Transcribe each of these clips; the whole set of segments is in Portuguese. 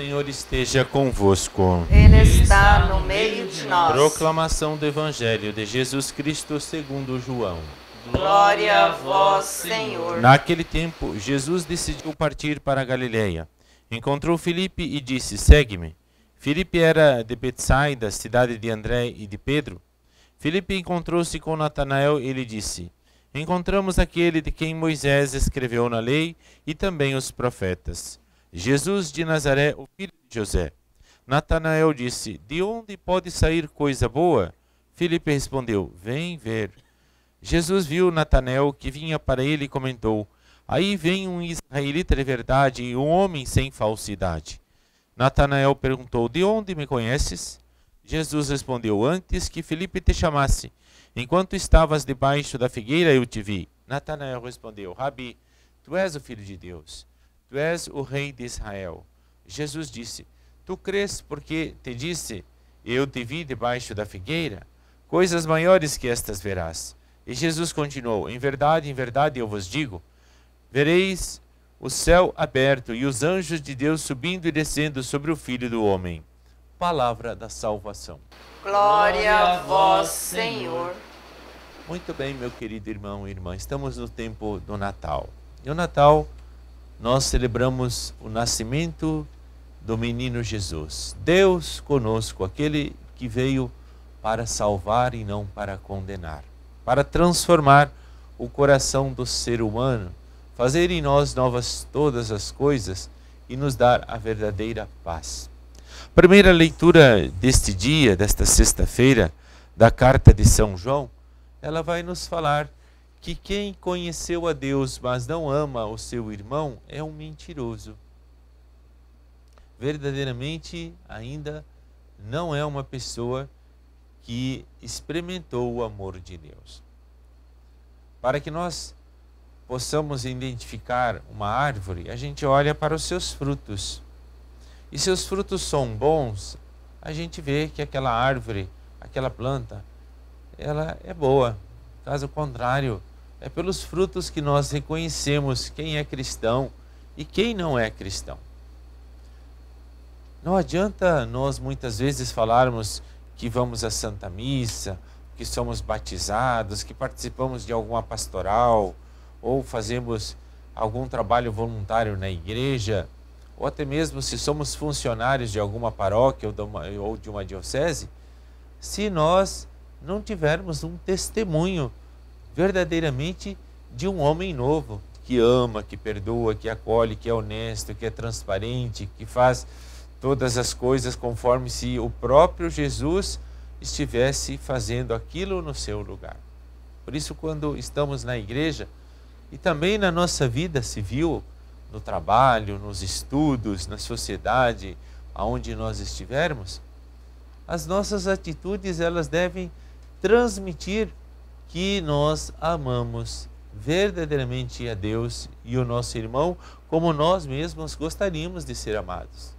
Senhor esteja convosco. Ele está no meio de nós. Proclamação do Evangelho de Jesus Cristo segundo João. Glória a vós, Senhor. Naquele tempo, Jesus decidiu partir para a Galileia. Encontrou Filipe e disse: "Segue-me". Filipe era de Betsaida, cidade de André e de Pedro. Filipe encontrou-se com Natanael e lhe disse: Encontramos aquele de quem Moisés escreveu na lei e também os profetas Jesus de Nazaré, o filho de José. Natanael disse: De onde pode sair coisa boa? Filipe respondeu: Vem ver. Jesus viu Natanael que vinha para ele e comentou: Aí vem um israelita de verdade e um homem sem falsidade. Natanael perguntou: De onde me conheces? Jesus respondeu: Antes que Filipe te chamasse, enquanto estavas debaixo da figueira, eu te vi. Natanael respondeu: Rabi, tu és o filho de Deus Tu és o rei de Israel. Jesus disse: Tu crês porque te disse: Eu te vi debaixo da figueira? Coisas maiores que estas verás. E Jesus continuou: Em verdade, em verdade eu vos digo: Vereis o céu aberto e os anjos de Deus subindo e descendo sobre o filho do homem. Palavra da salvação. Glória a vós, Senhor. Muito bem, meu querido irmão e irmã, estamos no tempo do Natal. E o Natal nós celebramos o nascimento do menino Jesus. Deus conosco, aquele que veio para salvar e não para condenar, para transformar o coração do ser humano, fazer em nós novas todas as coisas e nos dar a verdadeira paz. Primeira leitura deste dia, desta sexta-feira, da carta de São João, ela vai nos falar que quem conheceu a Deus, mas não ama o seu irmão, é um mentiroso. Verdadeiramente, ainda não é uma pessoa que experimentou o amor de Deus. Para que nós possamos identificar uma árvore, a gente olha para os seus frutos. E se os frutos são bons, a gente vê que aquela árvore, aquela planta, ela é boa. Caso contrário, é pelos frutos que nós reconhecemos quem é cristão e quem não é cristão. Não adianta nós muitas vezes falarmos que vamos à Santa Missa, que somos batizados, que participamos de alguma pastoral, ou fazemos algum trabalho voluntário na igreja, ou até mesmo se somos funcionários de alguma paróquia ou de uma, diocese, se nós não tivermos um testemunho verdadeiramente de um homem novo, que ama, que perdoa, que acolhe, que é honesto, que é transparente, que faz todas as coisas conforme se o próprio Jesus estivesse fazendo aquilo no seu lugar. Por isso, quando estamos na igreja e também na nossa vida civil, no trabalho, nos estudos, na sociedade, aonde nós estivermos, as nossas atitudes elas devem transmitir que nós amamos verdadeiramente a Deus e o nosso irmão como nós mesmos gostaríamos de ser amados.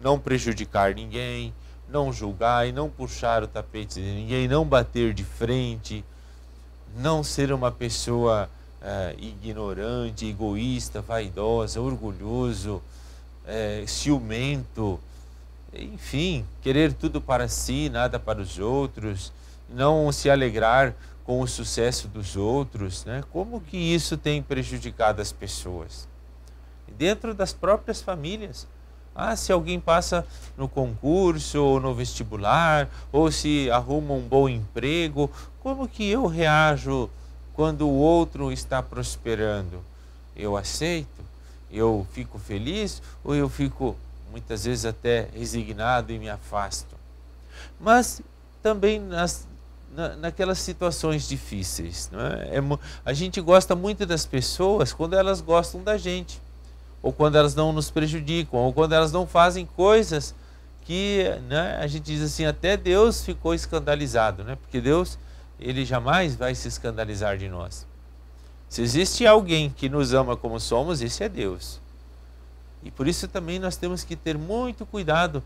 Não prejudicar ninguém, não julgar e não puxar o tapete de ninguém, não bater de frente, não ser uma pessoa é, ignorante, egoísta, vaidosa, orgulhoso, é, ciumento enfim, querer tudo para si, nada para os outros, não se alegrar com o sucesso dos outros, né? Como que isso tem prejudicado as pessoas? Dentro das próprias famílias. Ah, se alguém passa no concurso ou no vestibular, ou se arruma um bom emprego, como que eu reajo quando o outro está prosperando? Eu aceito? Eu fico feliz ou eu fico muitas vezes até resignado e me afasto. Mas também nas, na, naquelas situações difíceis. É? É, a gente gosta muito das pessoas quando elas gostam da gente, ou quando elas não nos prejudicam, ou quando elas não fazem coisas que né, a gente diz assim, até Deus ficou escandalizado, né? porque Deus ele jamais vai se escandalizar de nós. Se existe alguém que nos ama como somos, esse é Deus. E por isso também nós temos que ter muito cuidado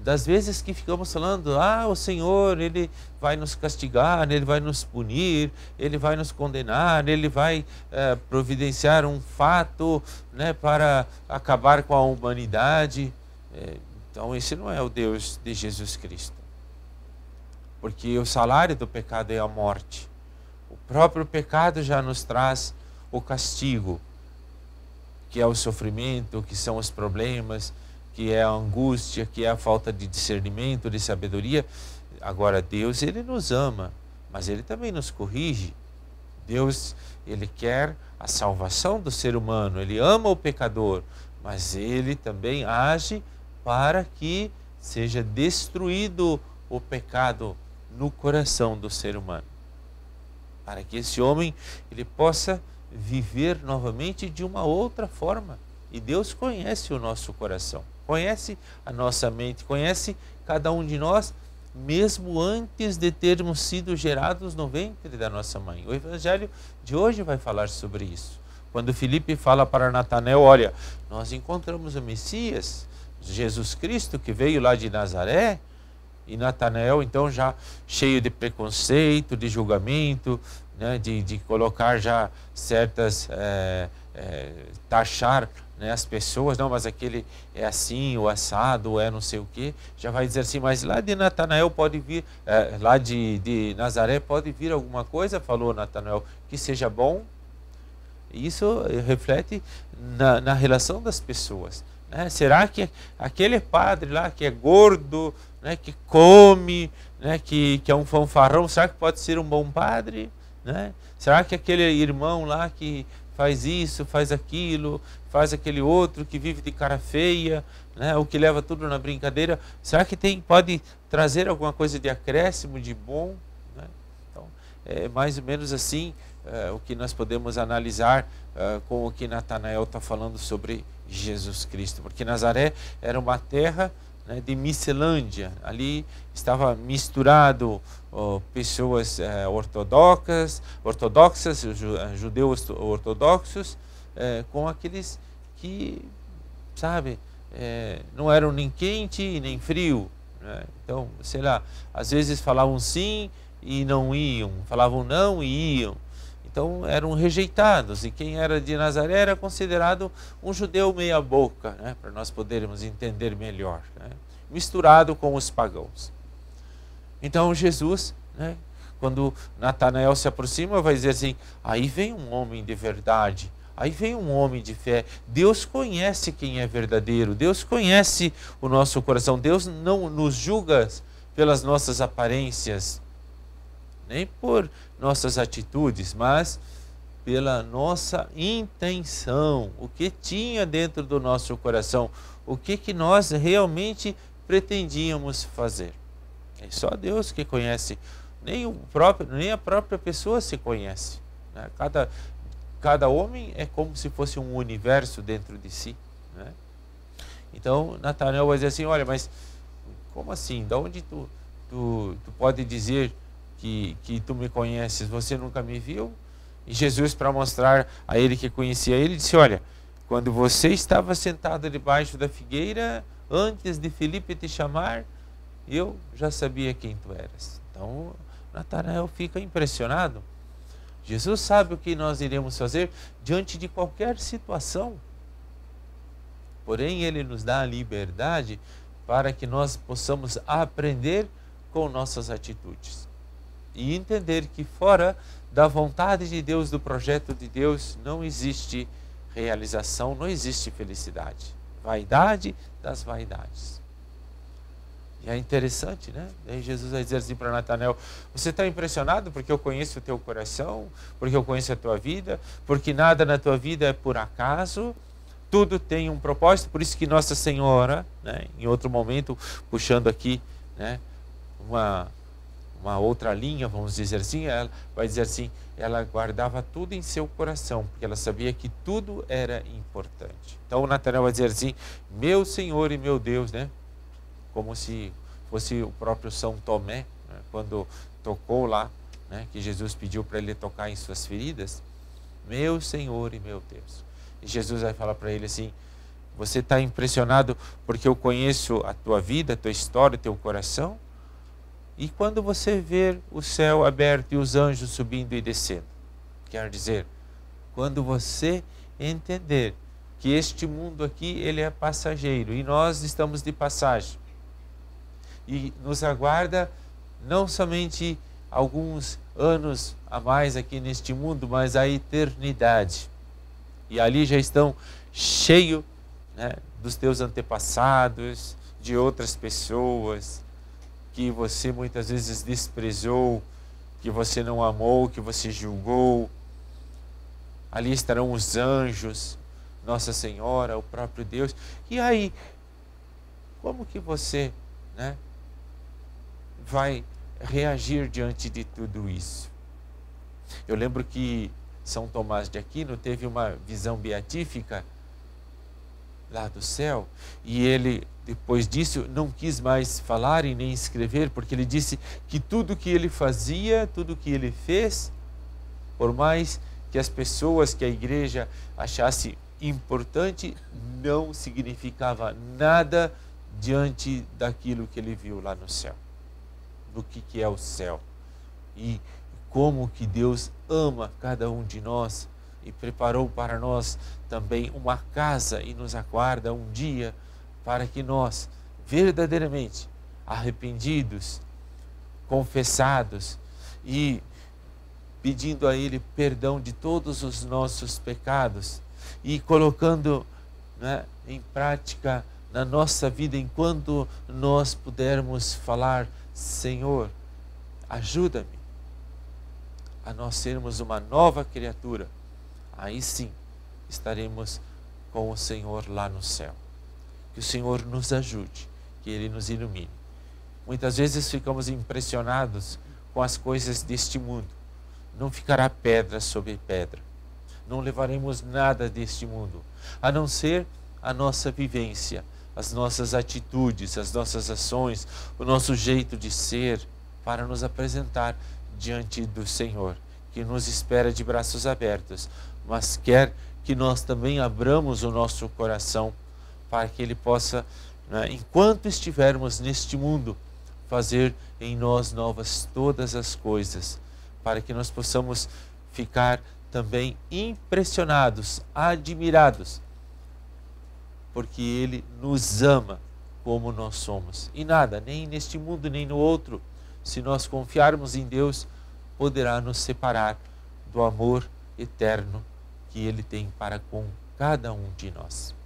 das vezes que ficamos falando, ah, o Senhor, ele vai nos castigar, ele vai nos punir, ele vai nos condenar, ele vai eh, providenciar um fato né, para acabar com a humanidade. É, então, esse não é o Deus de Jesus Cristo. Porque o salário do pecado é a morte. O próprio pecado já nos traz o castigo, que é o sofrimento, que são os problemas, que é a angústia, que é a falta de discernimento, de sabedoria. Agora Deus, ele nos ama, mas ele também nos corrige. Deus, ele quer a salvação do ser humano, ele ama o pecador, mas ele também age para que seja destruído o pecado no coração do ser humano, para que esse homem ele possa viver novamente de uma outra forma. E Deus conhece o nosso coração, conhece a nossa mente, conhece cada um de nós, mesmo antes de termos sido gerados no ventre da nossa mãe. O Evangelho de hoje vai falar sobre isso. Quando Felipe fala para Natanael: Olha, nós encontramos o Messias, Jesus Cristo, que veio lá de Nazaré, e Natanael, então, já cheio de preconceito, de julgamento, né, de, de colocar já certas. É, é, taxar né, as pessoas, não, mas aquele é assim, o assado, ou é não sei o quê, já vai dizer assim, mas lá de Natanael pode vir, é, lá de, de Nazaré pode vir alguma coisa, falou Natanael, que seja bom. Isso reflete na, na relação das pessoas. Né? Será que aquele padre lá que é gordo, né, que come, né, que, que é um fanfarrão, será que pode ser um bom padre? Né? Será que aquele irmão lá que faz isso, faz aquilo, faz aquele outro que vive de cara feia, né, que leva tudo na brincadeira, será que tem, pode trazer alguma coisa de acréscimo, de bom? Né? Então, é mais ou menos assim é, o que nós podemos analisar é, com o que Natanael está falando sobre Jesus Cristo, porque Nazaré era uma terra né, de Miscelândia. Ali estava misturado pessoas é, ortodoxas, ortodoxas, é, judeus ortodoxos, é, com aqueles que, sabe, não eram nem quente nem frio. Né? Então, sei lá, às vezes falavam sim e não iam, falavam não e iam. Então eram rejeitados e quem era de Nazaré era considerado um judeu meia boca, né? para nós podermos entender melhor, né? misturado com os pagãos. Então Jesus, né? quando Natanael se aproxima, vai dizer assim: aí vem um homem de verdade, Aí vem um homem de fé. Deus conhece quem é verdadeiro. Deus conhece o nosso coração. Deus não nos julga pelas nossas aparências nem por nossas atitudes, mas pela nossa intenção, o que tinha dentro do nosso coração, o que que nós realmente pretendíamos fazer. É só Deus que conhece, nem o próprio, nem a própria pessoa se conhece. Né? Cada cada homem é como se fosse um universo dentro de si. Né? Então Natanael vai dizer assim, olha, mas como assim? Da onde tu tu, tu pode dizer que, que tu me conheces, você nunca me viu? E Jesus, para mostrar a ele que conhecia ele, disse: Olha, quando você estava sentado debaixo da figueira, antes de Felipe te chamar, eu já sabia quem tu eras. Então, Natanael fica impressionado. Jesus sabe o que nós iremos fazer diante de qualquer situação. Porém, ele nos dá a liberdade para que nós possamos aprender com nossas atitudes e entender que fora da vontade de Deus, do projeto de Deus, não existe realização, não existe felicidade. Vaidade das vaidades. E é interessante, né? Daí Jesus vai dizer assim para Natanael: Você está impressionado porque eu conheço o teu coração, porque eu conheço a tua vida, porque nada na tua vida é por acaso, tudo tem um propósito. Por isso que Nossa Senhora, né, em outro momento, puxando aqui né, uma uma outra linha, vamos dizer assim, ela vai dizer assim, ela guardava tudo em seu coração, porque ela sabia que tudo era importante. Então o Natanael vai dizer assim, meu Senhor e meu Deus, né? Como se fosse o próprio São Tomé, né? quando tocou lá, né? que Jesus pediu para ele tocar em suas feridas, meu Senhor e meu Deus. E Jesus vai falar para ele assim, você está impressionado porque eu conheço a tua vida, a tua história, o teu coração? E quando você ver o céu aberto e os anjos subindo e descendo, quer dizer, quando você entender que este mundo aqui ele é passageiro e nós estamos de passagem e nos aguarda não somente alguns anos a mais aqui neste mundo, mas a eternidade. E ali já estão cheio né, dos teus antepassados, de outras pessoas, que você muitas vezes desprezou, que você não amou, que você julgou. Ali estarão os anjos, Nossa Senhora, o próprio Deus. E aí, como que você, né, vai reagir diante de tudo isso? Eu lembro que São Tomás de Aquino teve uma visão beatífica lá do céu e ele depois disso, não quis mais falar e nem escrever, porque ele disse que tudo que ele fazia, tudo que ele fez, por mais que as pessoas que a igreja achasse importante, não significava nada diante daquilo que ele viu lá no céu, do que, que é o céu e como que Deus ama cada um de nós e preparou para nós também uma casa e nos aguarda um dia para que nós, verdadeiramente arrependidos, confessados e pedindo a Ele perdão de todos os nossos pecados e colocando né, em prática na nossa vida enquanto nós pudermos falar: Senhor, ajuda-me a nós sermos uma nova criatura. Aí sim estaremos com o Senhor lá no céu. Que o Senhor nos ajude, que Ele nos ilumine. Muitas vezes ficamos impressionados com as coisas deste mundo. Não ficará pedra sobre pedra. Não levaremos nada deste mundo, a não ser a nossa vivência, as nossas atitudes, as nossas ações, o nosso jeito de ser, para nos apresentar diante do Senhor, que nos espera de braços abertos, mas quer que nós também abramos o nosso coração para que Ele possa, né, enquanto estivermos neste mundo, fazer em nós novas todas as coisas, para que nós possamos ficar também impressionados, admirados, porque Ele nos ama como nós somos. E nada, nem neste mundo, nem no outro, se nós confiarmos em Deus, poderá nos separar do amor eterno que Ele tem para com cada um de nós.